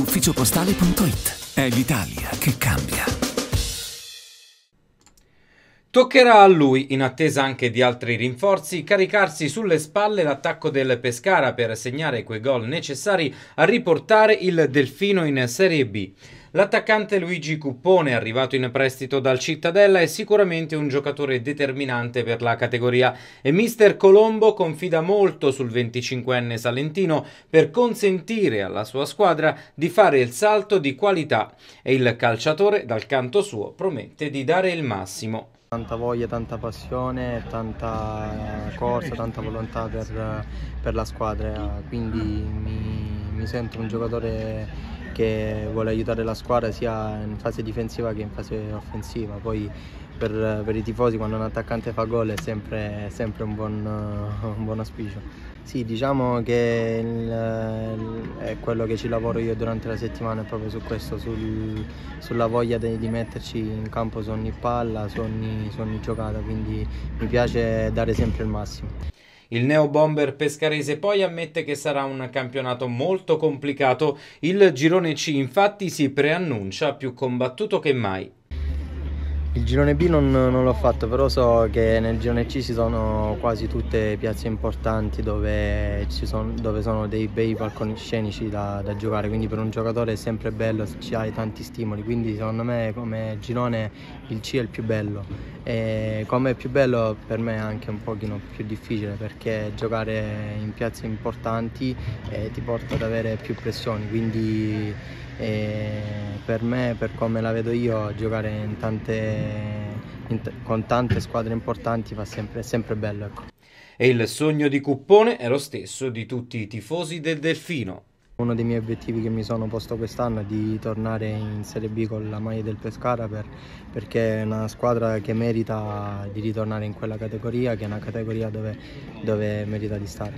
ufficiopostale.it. È l'Italia che cambia. Toccherà a lui, in attesa anche di altri rinforzi, caricarsi sulle spalle l'attacco del Pescara per segnare quei gol necessari a riportare il Delfino in Serie B. L'attaccante Luigi Cuppone, arrivato in prestito dal Cittadella, è sicuramente un giocatore determinante per la categoria e mister Colombo confida molto sul 25enne salentino per consentire alla sua squadra di fare il salto di qualità e il calciatore dal canto suo promette di dare il massimo. Tanta voglia, tanta passione, tanta corsa, tanta volontà per, per la squadra, quindi mi, mi sento un giocatore perché vuole aiutare la squadra sia in fase difensiva che in fase offensiva. Poi per, per i tifosi quando un attaccante fa gol è sempre, sempre un, buon, eh, un, buon, auspicio. Sì, diciamo che il, eh, è quello che ci lavoro io durante la settimana è proprio su questo, sul, sulla voglia di, di, metterci in campo su ogni palla, su ogni, su ogni giocata, quindi mi piace dare sempre il massimo. Il neo bomber pescarese poi ammette che sarà un campionato molto complicato. Il girone C infatti si preannuncia più combattuto che mai. Il girone B non, non l'ho fatto, però so che nel girone C ci sono quasi tutte piazze importanti dove, sono, dove sono, dei bei palcoscenici da, da, giocare, quindi per un giocatore è sempre bello, ci hai tanti stimoli, quindi secondo me come girone il C è il più bello e come è più bello per me è anche un pochino più difficile perché giocare in piazze importanti eh, ti porta ad avere più pressioni, quindi eh, per me, per come la vedo io, giocare tante, in, con tante squadre importanti fa sempre, sempre bello. Ecco. E il sogno di Cuppone è lo stesso di tutti i tifosi del Delfino. Uno dei miei obiettivi che mi sono posto quest'anno è di tornare in Serie B con la maglia del Pescara per, perché è una squadra che merita di ritornare in quella categoria, che è una categoria dove, dove merita di stare.